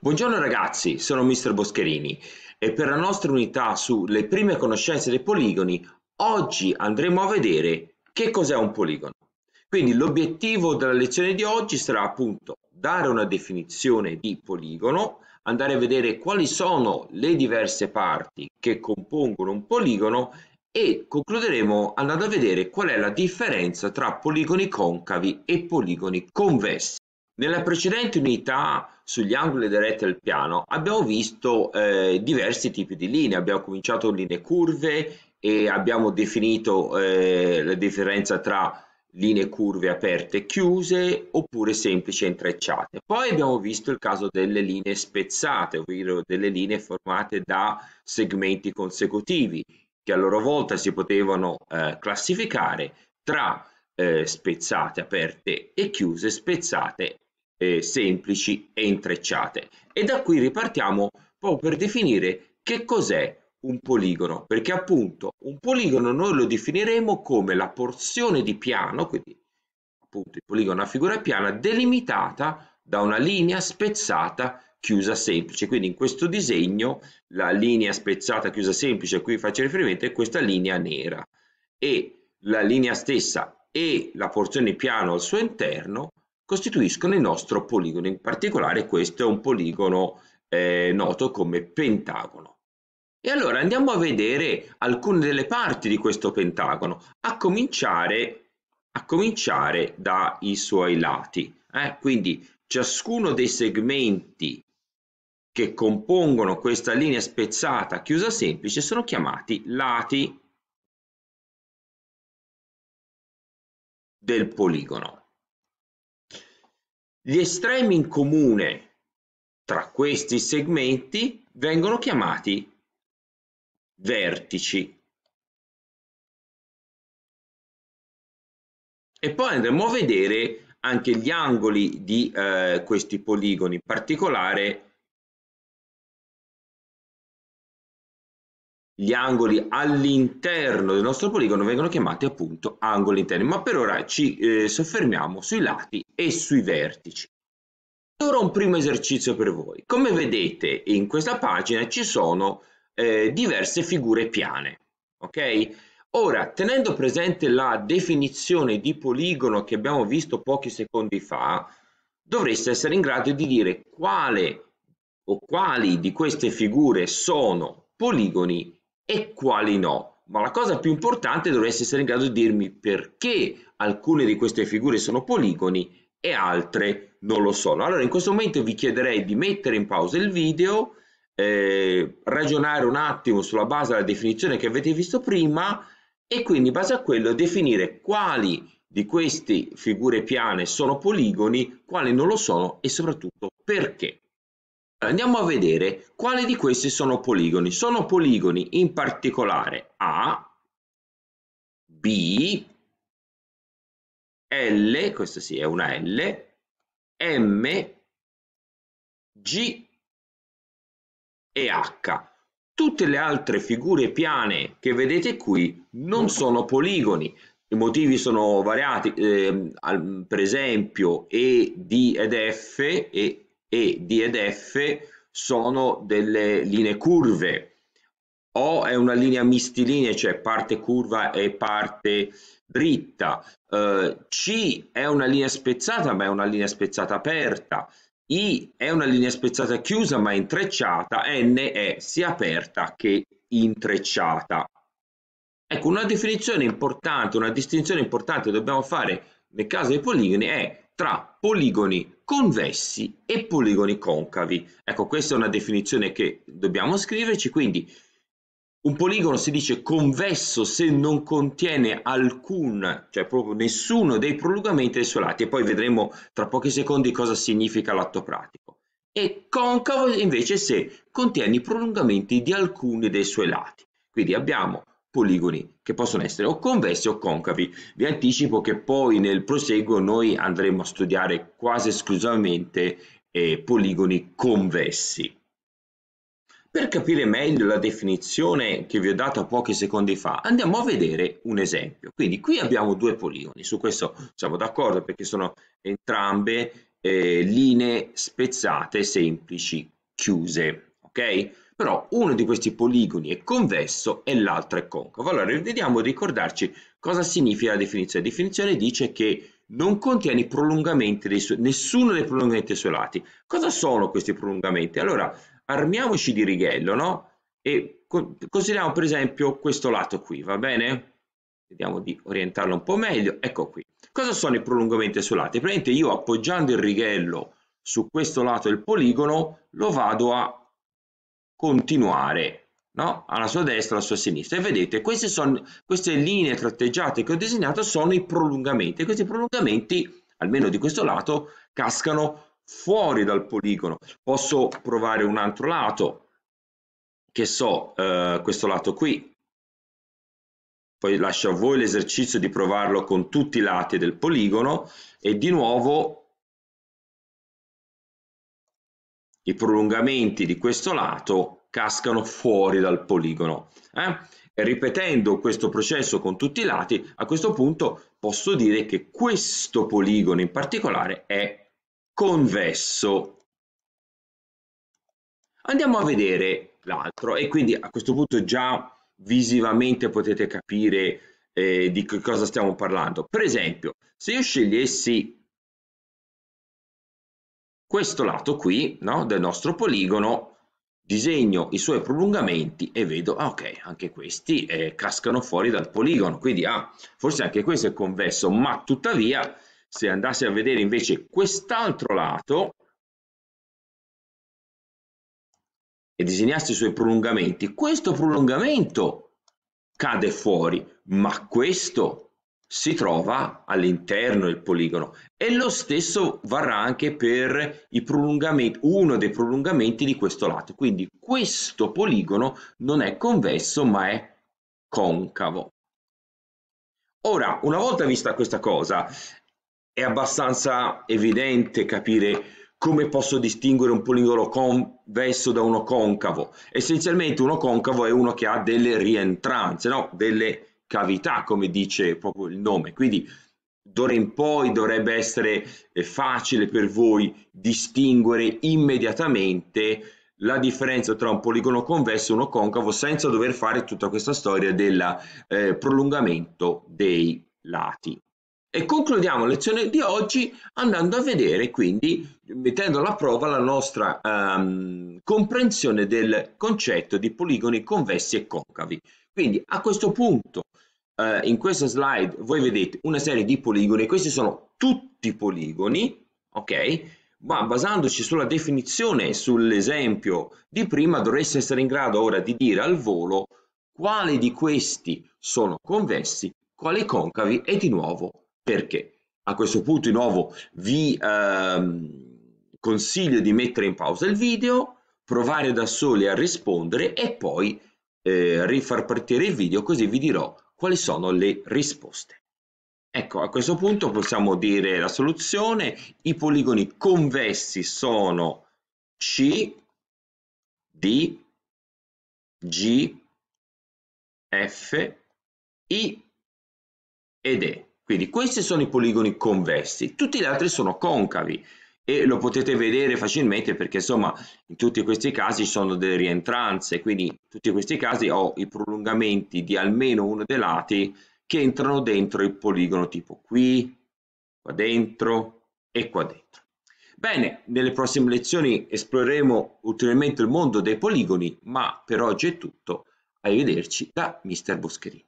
Buongiorno ragazzi, sono Mr. Boscherini e per la nostra unità sulle prime conoscenze dei poligoni oggi andremo a vedere che cos'è un poligono. Quindi l'obiettivo della lezione di oggi sarà appunto dare una definizione di poligono, andare a vedere quali sono le diverse parti che compongono un poligono e concluderemo andando a vedere qual è la differenza tra poligoni concavi e poligoni convessi. Nella precedente unità sugli angoli diretti al piano abbiamo visto eh, diversi tipi di linee, abbiamo cominciato con linee curve e abbiamo definito eh, la differenza tra linee curve aperte e chiuse oppure semplici e intrecciate. Poi abbiamo visto il caso delle linee spezzate, ovvero delle linee formate da segmenti consecutivi che a loro volta si potevano eh, classificare tra eh, spezzate aperte e chiuse, spezzate eh, semplici e intrecciate. E da qui ripartiamo proprio per definire che cos'è un poligono, perché appunto un poligono noi lo definiremo come la porzione di piano, quindi appunto il poligono è una figura piana delimitata da una linea spezzata chiusa semplice. Quindi in questo disegno la linea spezzata chiusa semplice a cui faccio riferimento è questa linea nera e la linea stessa e la porzione piano al suo interno costituiscono il nostro poligono, in particolare questo è un poligono eh, noto come pentagono. E allora andiamo a vedere alcune delle parti di questo pentagono, a cominciare, a cominciare dai suoi lati. Eh? Quindi ciascuno dei segmenti che compongono questa linea spezzata chiusa semplice sono chiamati lati del poligono. Gli estremi in comune tra questi segmenti vengono chiamati vertici. E poi andremo a vedere anche gli angoli di eh, questi poligoni, in particolare gli angoli all'interno del nostro poligono vengono chiamati appunto angoli interni, ma per ora ci eh, soffermiamo sui lati e sui vertici. Ora un primo esercizio per voi. Come vedete in questa pagina ci sono eh, diverse figure piane, ok? Ora, tenendo presente la definizione di poligono che abbiamo visto pochi secondi fa, dovreste essere in grado di dire quale o quali di queste figure sono poligoni e quali no. Ma la cosa più importante dovreste essere in grado di dirmi perché alcune di queste figure sono poligoni e altre non lo sono. Allora in questo momento vi chiederei di mettere in pausa il video, eh, ragionare un attimo sulla base della definizione che avete visto prima e quindi in base a quello definire quali di queste figure piane sono poligoni, quali non lo sono e soprattutto perché. Andiamo a vedere quali di questi sono poligoni. Sono poligoni in particolare A, B, L, questa sì è una L, M, G e H. Tutte le altre figure piane che vedete qui non sono poligoni. I motivi sono variati, eh, per esempio E, D ed F e e D ed F sono delle linee curve o è una linea mistilinea, cioè parte curva e parte dritta, uh, C è una linea spezzata ma è una linea spezzata aperta, I è una linea spezzata chiusa ma intrecciata, N è sia aperta che intrecciata. Ecco, una definizione importante, una distinzione importante che dobbiamo fare nel caso dei poligoni è tra poligoni convessi e poligoni concavi. Ecco, questa è una definizione che dobbiamo scriverci, quindi un poligono si dice convesso se non contiene alcun, cioè proprio nessuno dei prolungamenti dei suoi lati e poi vedremo tra pochi secondi cosa significa l'atto pratico. E concavo invece se contiene i prolungamenti di alcuni dei suoi lati. Quindi abbiamo poligoni che possono essere o convessi o concavi. Vi anticipo che poi nel proseguo noi andremo a studiare quasi esclusivamente eh, poligoni convessi. Per capire meglio la definizione che vi ho dato pochi secondi fa, andiamo a vedere un esempio. Quindi qui abbiamo due poligoni, su questo siamo d'accordo perché sono entrambe eh, linee spezzate, semplici, chiuse. Ok? però uno di questi poligoni è convesso e l'altro è concavo. Allora vediamo di ricordarci cosa significa la definizione. La definizione dice che non contiene prolungamenti dei su- nessuno dei prolungamenti lati. Cosa sono questi prolungamenti? Allora armiamoci di righello, no? E co- consideriamo per esempio questo lato qui, va bene? Vediamo di orientarlo un po' meglio. Ecco qui. Cosa sono i prolungamenti isolati? Praticamente io appoggiando il righello su questo lato del poligono lo vado a continuare no? alla sua destra, alla sua sinistra. E vedete, queste, sono, queste linee tratteggiate che ho disegnato sono i prolungamenti. E questi prolungamenti, almeno di questo lato, cascano fuori dal poligono. Posso provare un altro lato, che so, eh, questo lato qui. Poi lascio a voi l'esercizio di provarlo con tutti i lati del poligono e di nuovo i prolungamenti di questo lato cascano fuori dal poligono. Eh? E ripetendo questo processo con tutti i lati, a questo punto posso dire che questo poligono in particolare è convesso. Andiamo a vedere l'altro e quindi a questo punto già visivamente potete capire eh, di che cosa stiamo parlando. Per esempio, se io scegliessi questo lato qui no, del nostro poligono disegno i suoi prolungamenti e vedo ah, ok anche questi eh, cascano fuori dal poligono quindi ah, forse anche questo è convesso ma tuttavia se andassi a vedere invece quest'altro lato e disegnassi i suoi prolungamenti questo prolungamento cade fuori ma questo si trova all'interno del poligono e lo stesso varrà anche per i prolungamenti, uno dei prolungamenti di questo lato. Quindi questo poligono non è convesso ma è concavo. Ora, una volta vista questa cosa, è abbastanza evidente capire come posso distinguere un poligono convesso da uno concavo. Essenzialmente uno concavo è uno che ha delle rientranze, no? delle cavità, come dice proprio il nome. Quindi d'ora in poi dovrebbe essere eh, facile per voi distinguere immediatamente la differenza tra un poligono convesso e uno concavo senza dover fare tutta questa storia del eh, prolungamento dei lati. E concludiamo la lezione di oggi andando a vedere, quindi mettendo alla prova la nostra um, comprensione del concetto di poligoni convessi e concavi. Quindi a questo punto eh, in questa slide voi vedete una serie di poligoni, questi sono tutti poligoni, ok? ma basandoci sulla definizione e sull'esempio di prima dovreste essere in grado ora di dire al volo quali di questi sono convessi, quali concavi e di nuovo perché. A questo punto di nuovo vi ehm, consiglio di mettere in pausa il video, provare da soli a rispondere e poi eh, rifar partire il video così vi dirò quali sono le risposte. Ecco, a questo punto possiamo dire la soluzione, i poligoni convessi sono C, D, G, F, I ed E. Quindi questi sono i poligoni convessi, tutti gli altri sono concavi e lo potete vedere facilmente perché insomma in tutti questi casi ci sono delle rientranze quindi in tutti questi casi ho i prolungamenti di almeno uno dei lati che entrano dentro il poligono tipo qui, qua dentro e qua dentro. Bene, nelle prossime lezioni esploreremo ulteriormente il mondo dei poligoni ma per oggi è tutto, arrivederci da Mister Boscherini.